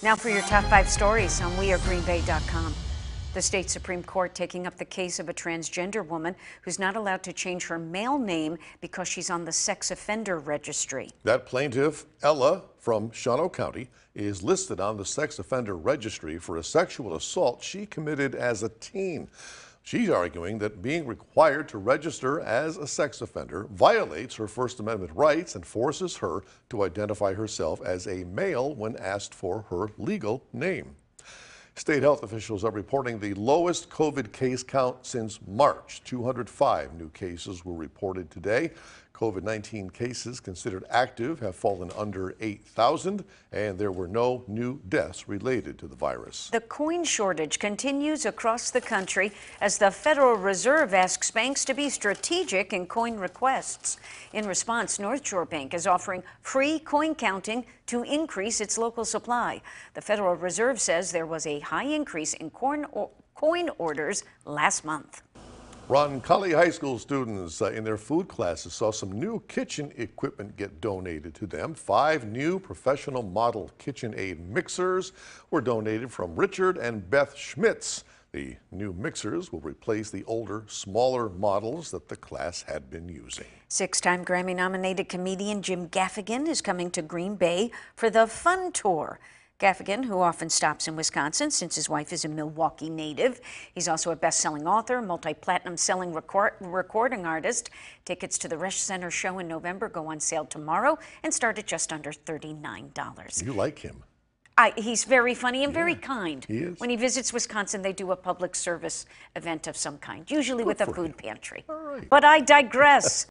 Now for your top five stories on wearegreenbay.com. The state Supreme Court taking up the case of a transgender woman who's not allowed to change her male name because she's on the sex offender registry. That plaintiff, Ella from Shawano County, is listed on the sex offender registry for a sexual assault she committed as a teen. She's arguing that being required to register as a sex offender violates her First Amendment rights and forces her to identify herself as a male when asked for her legal name. State health officials are reporting the lowest COVID case count since March. 205 new cases were reported today. COVID 19 cases considered active have fallen under 8,000, and there were no new deaths related to the virus. The coin shortage continues across the country as the Federal Reserve asks banks to be strategic in coin requests. In response, North Shore Bank is offering free coin counting to increase its local supply. The Federal Reserve says there was a high increase in corn or coin orders last month. Roncalli High School students uh, in their food classes saw some new kitchen equipment get donated to them. Five new professional model KitchenAid mixers were donated from Richard and Beth Schmitz. The new mixers will replace the older, smaller models that the class had been using. Six-time Grammy-nominated comedian Jim Gaffigan is coming to Green Bay for the Fun Tour. Gaffigan, who often stops in Wisconsin since his wife is a Milwaukee native. He's also a best selling author, multi platinum selling record recording artist. Tickets to the Rush Center show in November go on sale tomorrow and start at just under $39. You like him. I, he's very funny and yeah, very kind. He when he visits Wisconsin, they do a public service event of some kind, usually Good with a food you. pantry. But I digress.